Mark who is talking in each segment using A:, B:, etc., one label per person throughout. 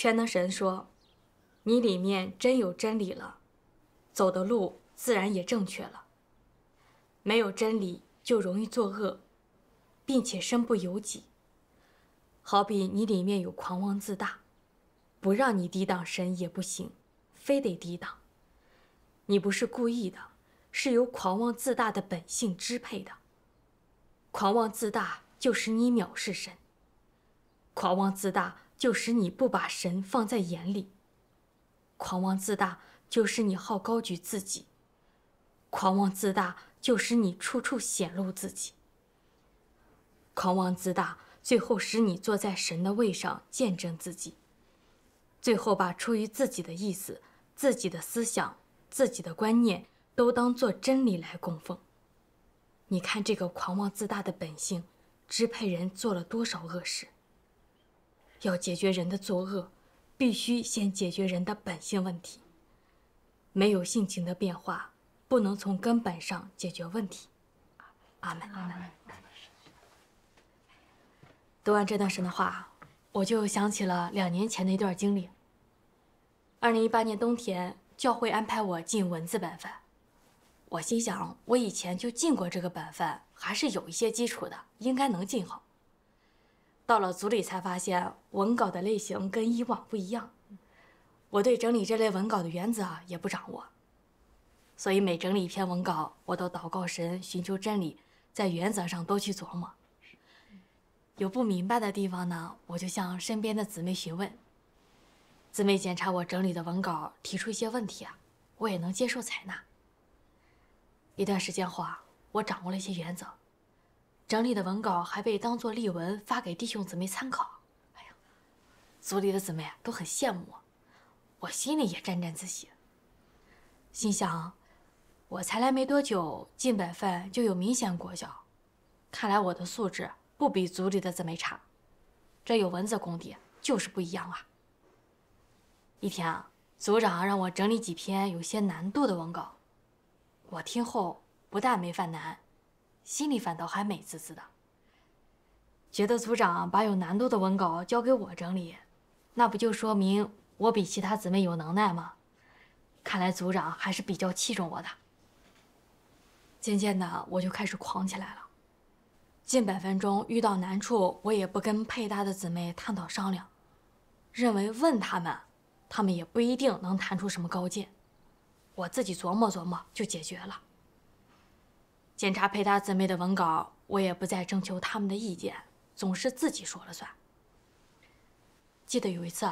A: 全能神说：“你里面真有真理了，走的路自然也正确了。没有真理就容易作恶，并且身不由己。好比你里面有狂妄自大，不让你抵挡神也不行，非得抵挡。你不是故意的，是由狂妄自大的本性支配的。狂妄自大就使你藐视神。狂妄自大。”就使你不把神放在眼里，狂妄自大就使你好高举自己，狂妄自大就使你处处显露自己，狂妄自大最后使你坐在神的位上见证自己，最后把出于自己的意思、自己的思想、自己的观念都当做真理来供奉。你看，这个狂妄自大的本性，支配人做了多少恶事。要解决人的作恶，必须先解决人的本性问题。没有性情的变化，不能从根本上解决问题。阿门，阿门。读完这段神的话，我就想起了两年前的一段经历。二零一八年冬天，教会安排我进文字版范，我心想，我以前就进过这个本范，还是有一些基础的，应该能进好。到了组里才发现文稿的类型跟以往不一样，我对整理这类文稿的原则也不掌握，所以每整理一篇文稿，我都祷告神，寻求真理，在原则上多去琢磨。有不明白的地方呢，我就向身边的姊妹询问。姊妹检查我整理的文稿，提出一些问题啊，我也能接受采纳。一段时间后，啊，我掌握了一些原则。整理的文稿还被当做例文发给弟兄姊妹参考，哎呀，组里的姊妹都很羡慕，我心里也沾沾自喜，心想，我才来没多久，进本分就有明显果脚，看来我的素质不比组里的姊妹差，这有文字功底就是不一样啊。一天啊，组长让我整理几篇有些难度的文稿，我听后不但没犯难。心里反倒还美滋滋的，觉得组长把有难度的文稿交给我整理，那不就说明我比其他姊妹有能耐吗？看来组长还是比较器重我的。渐渐的，我就开始狂起来了。近百分钟遇到难处，我也不跟配搭的姊妹探讨商量，认为问他们，他们也不一定能谈出什么高见，我自己琢磨琢磨就解决了。检查陪他姊妹的文稿，我也不再征求他们的意见，总是自己说了算。记得有一次，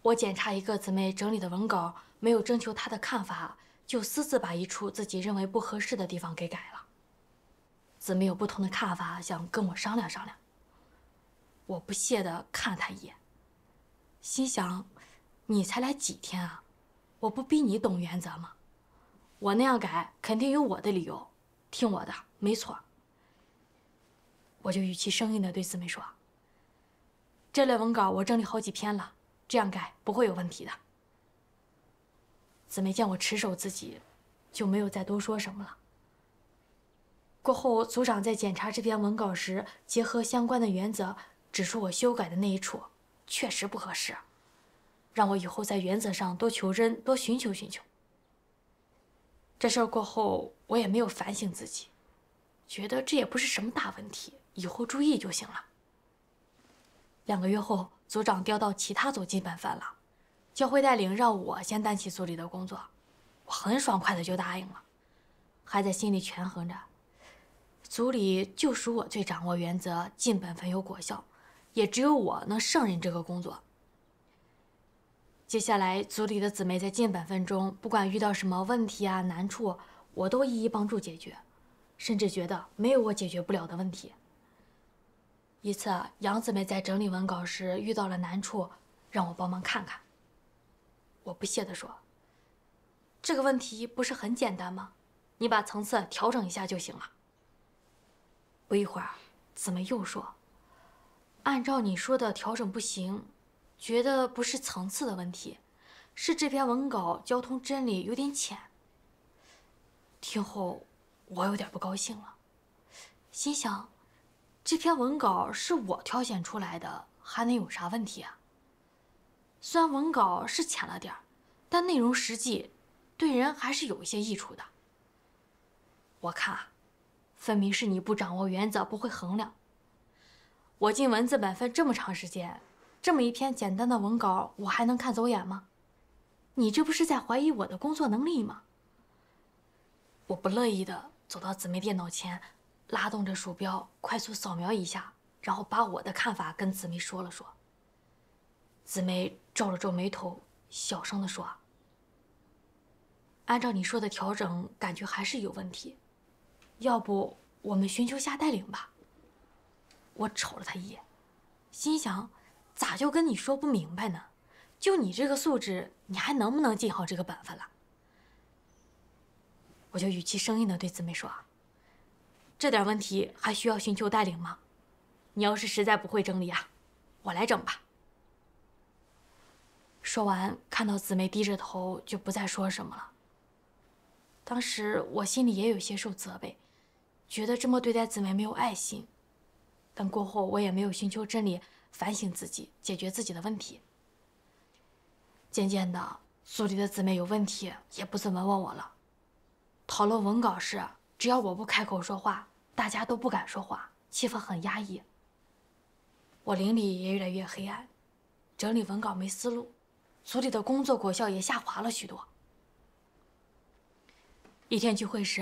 A: 我检查一个姊妹整理的文稿，没有征求她的看法，就私自把一处自己认为不合适的地方给改了。姊妹有不同的看法，想跟我商量商量。我不屑的看了他一眼，心想：“你才来几天啊？我不逼你懂原则吗？我那样改肯定有我的理由。”听我的，没错。我就语气生硬的对四梅说：“这类文稿我整理好几篇了，这样改不会有问题的。”子梅见我持守自己，就没有再多说什么了。过后，组长在检查这篇文稿时，结合相关的原则，指出我修改的那一处确实不合适，让我以后在原则上多求真，多寻求寻求。这事儿过后。我也没有反省自己，觉得这也不是什么大问题，以后注意就行了。两个月后，组长调到其他组进本分了，教会带领让我先担起组里的工作，我很爽快的就答应了，还在心里权衡着，组里就属我最掌握原则，进本分有果效，也只有我能胜任这个工作。接下来组里的姊妹在进本分中，不管遇到什么问题啊难处。我都一一帮助解决，甚至觉得没有我解决不了的问题。一次，杨姊妹在整理文稿时遇到了难处，让我帮忙看看。我不屑地说：“这个问题不是很简单吗？你把层次调整一下就行了。”不一会儿，姊妹又说：“按照你说的调整不行，觉得不是层次的问题，是这篇文稿交通真理有点浅。”听后，我有点不高兴了，心想：这篇文稿是我挑选出来的，还能有啥问题啊？虽然文稿是浅了点但内容实际，对人还是有一些益处的。我看啊，分明是你不掌握原则，不会衡量。我进文字本分这么长时间，这么一篇简单的文稿，我还能看走眼吗？你这不是在怀疑我的工作能力吗？我不乐意的走到紫梅电脑前，拉动着鼠标快速扫描一下，然后把我的看法跟紫梅说了说。紫梅皱了皱眉头，小声的说：“按照你说的调整，感觉还是有问题。要不我们寻求下带领吧。”我瞅了他一眼，心想：“咋就跟你说不明白呢？就你这个素质，你还能不能尽好这个本分了？”我就语气生硬的对姊妹说：“这点问题还需要寻求带领吗？你要是实在不会整理啊，我来整吧。”说完，看到姊妹低着头，就不再说什么了。当时我心里也有些受责备，觉得这么对待姊妹没有爱心。但过后我也没有寻求真理，反省自己，解决自己的问题。渐渐的，组里的姊妹有问题也不怎么问我了。讨论文稿时，只要我不开口说话，大家都不敢说话，气氛很压抑。我邻里也越来越黑暗，整理文稿没思路，组里的工作果效也下滑了许多。一天聚会时，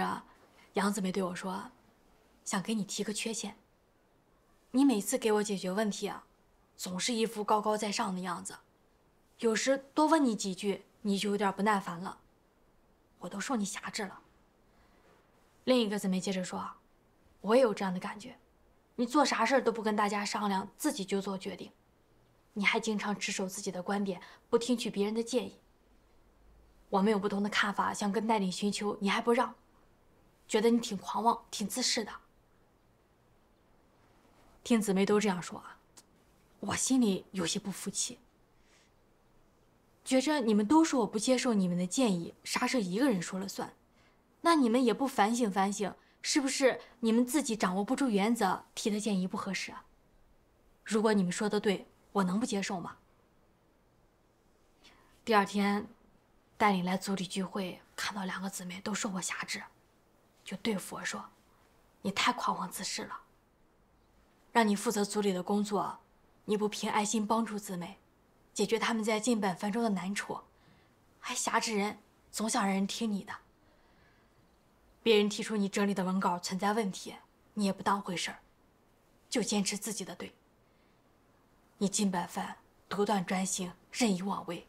A: 杨子梅对我说：“想给你提个缺陷，你每次给我解决问题，啊，总是一副高高在上的样子，有时多问你几句，你就有点不耐烦了，我都说你狭制了。”另一个姊妹接着说：“我也有这样的感觉，你做啥事儿都不跟大家商量，自己就做决定，你还经常只守自己的观点，不听取别人的建议。我们有不同的看法，想跟带领寻求，你还不让，觉得你挺狂妄、挺自视的。听姊妹都这样说啊，我心里有些不服气，觉着你们都说我不接受你们的建议，啥事一个人说了算。”那你们也不反省反省，是不是你们自己掌握不住原则，提的建议不合适啊？如果你们说的对，我能不接受吗？第二天，带领来组里聚会，看到两个姊妹都受我辖制，就对佛说：“你太狂妄自恃了。让你负责组里的工作，你不凭爱心帮助姊妹，解决他们在进本分中的难处，还辖制人，总想让人听你的。”别人提出你整理的文稿存在问题，你也不当回事儿，就坚持自己的对。你金本分，独断专行，任意妄为，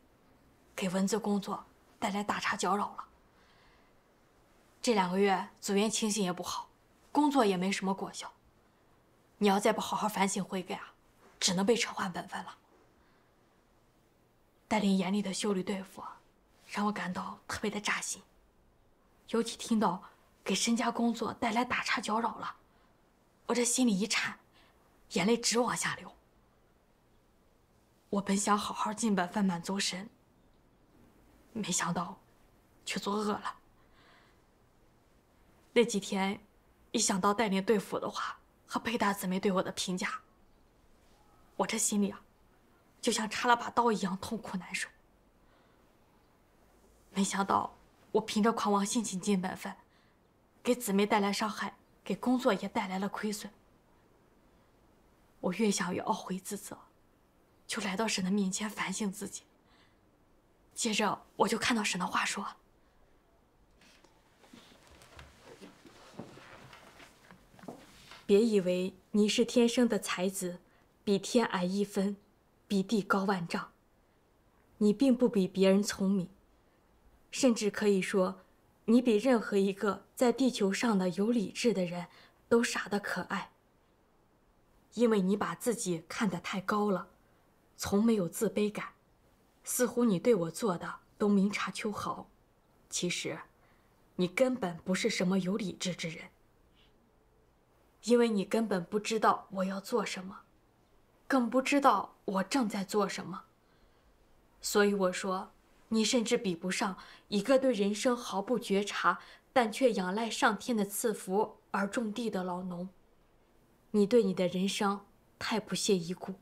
A: 给文字工作带来大差搅扰了。这两个月组员情形也不好，工作也没什么果效。你要再不好好反省悔改啊，只能被撤换本分了。带领严厉的修理队付，让我感到特别的扎心，尤其听到。给身家工作带来打岔搅扰了，我这心里一颤，眼泪直往下流。我本想好好尽本分满足神，没想到却作恶了。那几天，一想到带领队府的话和贝大姊妹对我的评价，我这心里啊，就像插了把刀一样痛苦难受。没想到我凭着狂妄性情尽本分。给姊妹带来伤害，给工作也带来了亏损。我越想越懊悔自责，就来到沈的面前反省自己。接着我就看到沈的话说：“别以为你是天生的才子，比天矮一分，比地高万丈。你并不比别人聪明，甚至可以说。”你比任何一个在地球上的有理智的人都傻得可爱，因为你把自己看得太高了，从没有自卑感，似乎你对我做的都明察秋毫，其实，你根本不是什么有理智之人，因为你根本不知道我要做什么，更不知道我正在做什么，所以我说。你甚至比不上一个对人生毫不觉察，但却仰赖上天的赐福而种地的老农。你对你的人生太不屑一顾，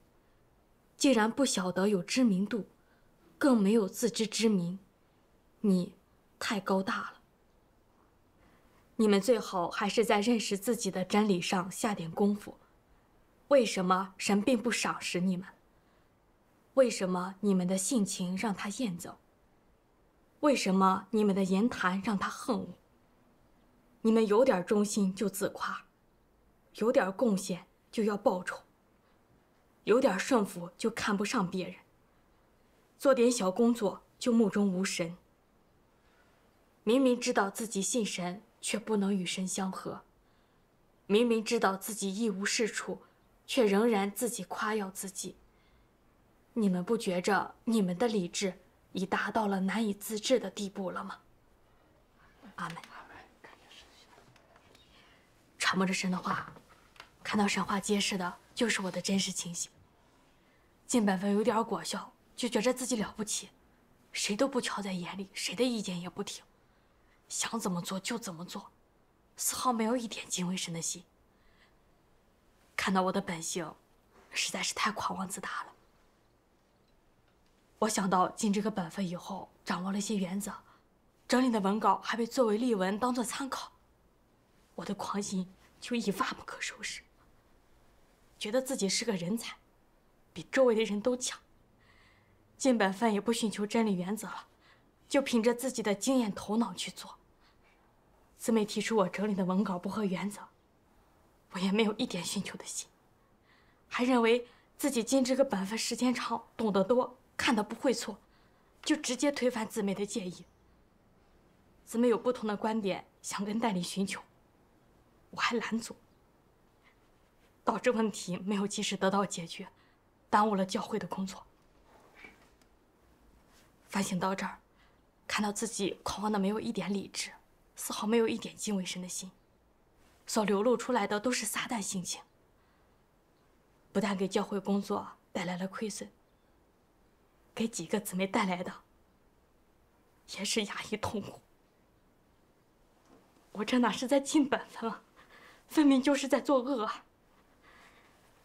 A: 竟然不晓得有知名度，更没有自知之明。你太高大了。你们最好还是在认识自己的真理上下点功夫。为什么神并不赏识你们？为什么你们的性情让他厌憎？为什么你们的言谈让他恨我？你们有点忠心就自夸，有点贡献就要报酬，有点顺服就看不上别人，做点小工作就目中无神。明明知道自己信神，却不能与神相合；明明知道自己一无是处，却仍然自己夸耀自己。你们不觉着你们的理智？已达到了难以自制的地步了吗？阿门。阿美，看揣摩神的话，看到神话揭示的，就是我的真实情形。近本分有点果效，就觉着自己了不起，谁都不瞧在眼里，谁的意见也不听，想怎么做就怎么做，丝毫没有一点敬畏神的心。看到我的本性，实在是太狂妄自大了。我想到进这个本分以后，掌握了一些原则，整理的文稿还被作为例文当做参考，我的狂心就一发不可收拾。觉得自己是个人才，比周围的人都强。进本分也不寻求真理原则了，就凭着自己的经验头脑去做。四妹提出我整理的文稿不合原则，我也没有一点寻求的心，还认为自己进这个本分时间长，懂得多。看到不会错，就直接推翻姊妹的建议。姊妹有不同的观点，想跟代理寻求，我还拦阻，导致问题没有及时得到解决，耽误了教会的工作。反省到这儿，看到自己狂妄的没有一点理智，丝毫没有一点敬畏神的心，所流露出来的都是撒旦性情。不但给教会工作带来了亏损。给几个姊妹带来的也是压抑痛苦。我这哪是在尽本分，分明就是在作恶。啊！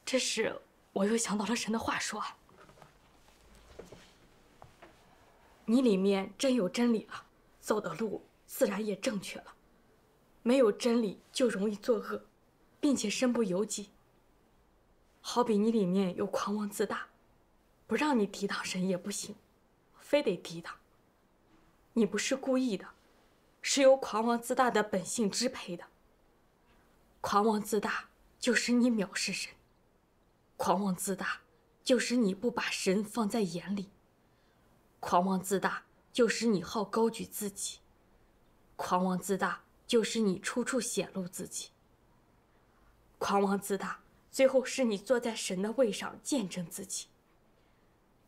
A: 这时我又想到了神的话说：“你里面真有真理了，走的路自然也正确了；没有真理，就容易作恶，并且身不由己。好比你里面有狂妄自大。”不让你抵挡神也不行，非得抵挡。你不是故意的，是由狂妄自大的本性支配的。狂妄自大就是你藐视神，狂妄自大就是你不把神放在眼里，狂妄自大就是你好高举自己，狂妄自大就是你处处显露自己，狂妄自大最后是你坐在神的位上见证自己。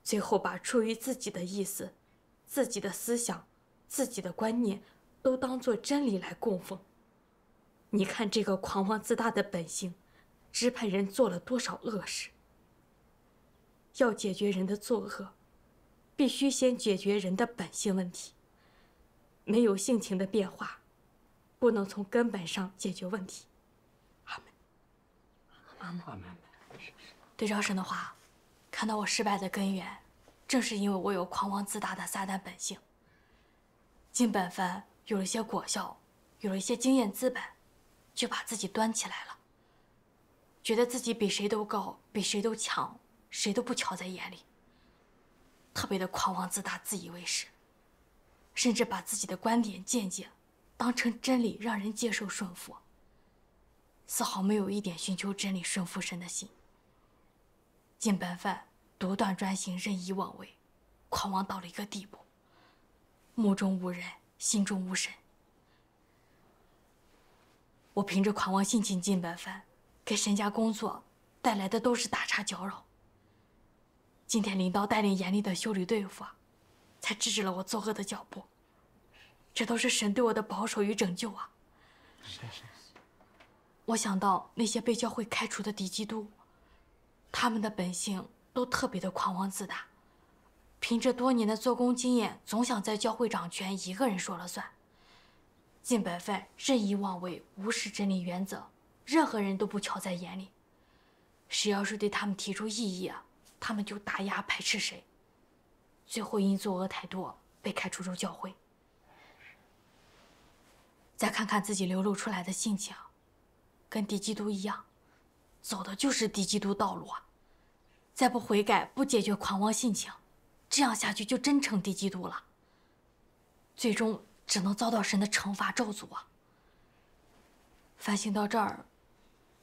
A: 最后把出于自己的意思、自己的思想、自己的观念都当做真理来供奉。你看这个狂妄自大的本性，支配人做了多少恶事。要解决人的作恶，必须先解决人的本性问题。没有性情的变化，不能从根本上解决问题。阿梅，妈妈，阿梅，对赵生的话。看到我失败的根源，正是因为我有狂妄自大的撒旦本性。尽本分有了一些果效，有了一些经验资本，就把自己端起来了，觉得自己比谁都高，比谁都强，谁都不瞧在眼里。特别的狂妄自大、自以为是，甚至把自己的观点见解当成真理，让人接受顺服，丝毫没有一点寻求真理、顺服神的心。尽本分。独断专行、任意妄为，狂妄到了一个地步，目中无人、心中无神。我凭着狂妄性情尽本分，给神家工作带来的都是打叉搅扰。今天领导带领严厉的修理队付，才制止了我作恶的脚步。这都是神对我的保守与拯救啊！是是是。我想到那些被教会开除的敌基督，他们的本性。都特别的狂妄自大，凭着多年的做工经验，总想在教会掌权，一个人说了算。金百份任意妄为，无视真理原则，任何人都不瞧在眼里。谁要是对他们提出异议啊，他们就打压排斥谁。最后因作恶太多，被开除出教会。再看看自己流露出来的性情，跟敌基督一样，走的就是敌基督道路啊。再不悔改、不解决狂妄性情，这样下去就真成低级度了。最终只能遭到神的惩罚咒诅。啊！反省到这儿，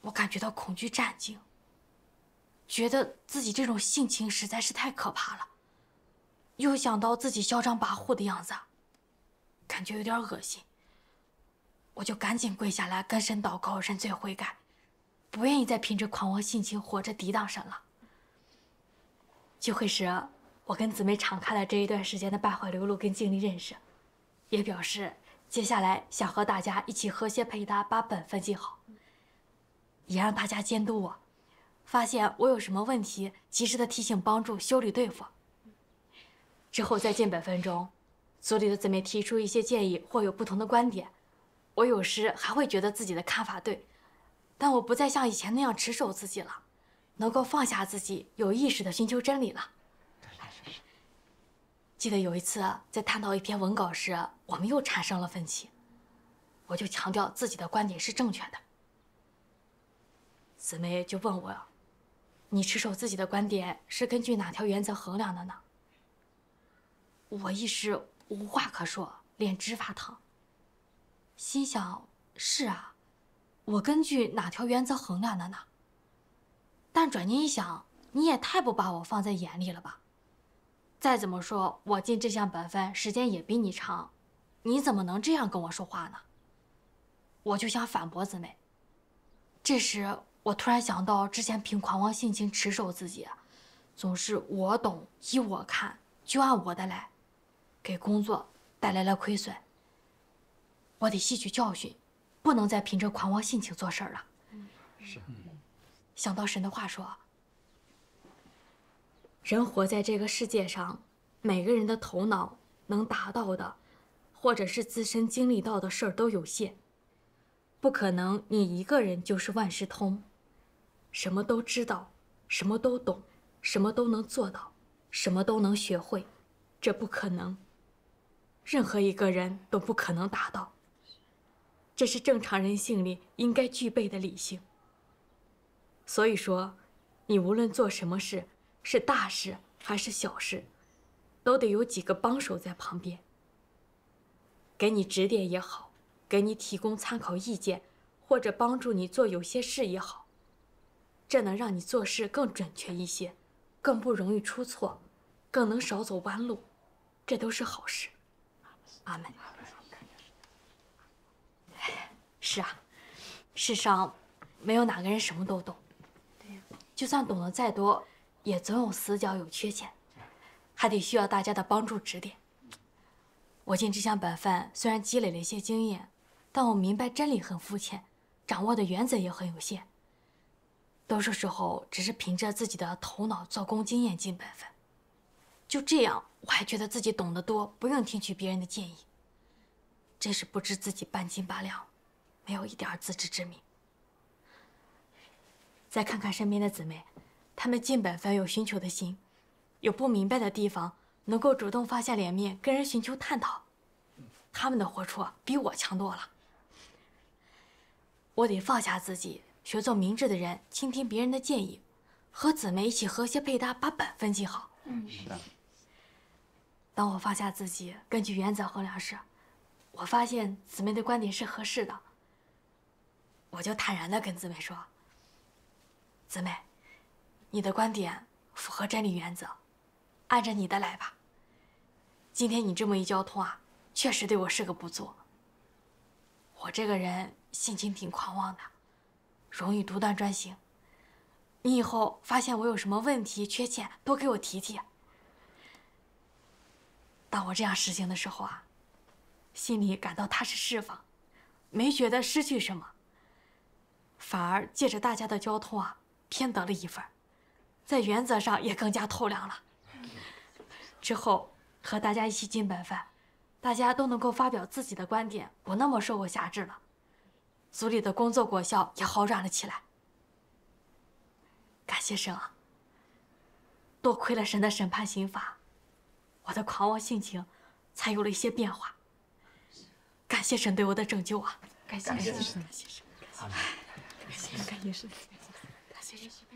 A: 我感觉到恐惧战兢，觉得自己这种性情实在是太可怕了。又想到自己嚣张跋扈的样子，感觉有点恶心。我就赶紧跪下来跟神祷告认罪悔改，不愿意再凭着狂妄性情活着抵挡神了。聚会时，我跟姊妹敞开了这一段时间的败坏流露跟经历认识，也表示接下来想和大家一起和谐配搭，把本分尽好，也让大家监督我，发现我有什么问题，及时的提醒帮助修理对付。之后再进本分中，组里的姊妹提出一些建议或有不同的观点，我有时还会觉得自己的看法对，但我不再像以前那样持守自己了。能够放下自己，有意识的寻求真理了。记得有一次在探讨一篇文稿时，我们又产生了分歧，我就强调自己的观点是正确的。姊梅就问我：“你持守自己的观点是根据哪条原则衡量的呢？”我一时无话可说，脸直发烫。心想：“是啊，我根据哪条原则衡量的呢？”但转念一想，你也太不把我放在眼里了吧！再怎么说，我尽这项本分时间也比你长，你怎么能这样跟我说话呢？我就想反驳姊妹。这时，我突然想到，之前凭狂妄性情持守自己，总是我懂依我看就按我的来，给工作带来了亏损。我得吸取教训，不能再凭着狂妄性情做事了。是。想到神的话说：“人活在这个世界上，每个人的头脑能达到的，或者是自身经历到的事儿都有限，不可能你一个人就是万事通，什么都知道，什么都懂，什么都能做到，什么都能学会，这不可能。任何一个人都不可能达到。这是正常人性里应该具备的理性。”所以说，你无论做什么事，是大事还是小事，都得有几个帮手在旁边，给你指点也好，给你提供参考意见，或者帮助你做有些事也好，这能让你做事更准确一些，更不容易出错，更能少走弯路，这都是好事。阿门。是啊，世上没有哪个人什么都懂。就算懂得再多，也总有死角有缺陷，还得需要大家的帮助指点。我进这项本分，虽然积累了一些经验，但我明白真理很肤浅，掌握的原则也很有限。多数时候只是凭着自己的头脑做工经验进本分，就这样我还觉得自己懂得多，不用听取别人的建议，真是不知自己半斤八两，没有一点自知之明。再看看身边的姊妹，她们尽本分，有寻求的心，有不明白的地方，能够主动放下脸面跟人寻求探讨，她们的活出比我强多了。我得放下自己，学做明智的人，倾听别人的建议，和姊妹一起和谐配搭，把本分记好。嗯，是的。当我放下自己，根据原则衡量时，我发现姊妹的观点是合适的，我就坦然的跟姊妹说。姊妹，你的观点符合真理原则，按着你的来吧。今天你这么一交通啊，确实对我是个不足。我这个人性情挺狂妄的，容易独断专行。你以后发现我有什么问题、缺陷，多给我提提。当我这样实行的时候啊，心里感到踏实释放，没觉得失去什么，反而借着大家的交通啊。偏得了一份，在原则上也更加透亮了。之后和大家一起进本分，大家都能够发表自己的观点，不那么受我辖制了。组里的工作果效也好转了起来。感谢神啊！多亏了神的审判刑罚，我的狂妄性情才有了一些变化。感谢神对我的拯救啊！感谢神，感谢神，感谢神，感谢神。Спасибо.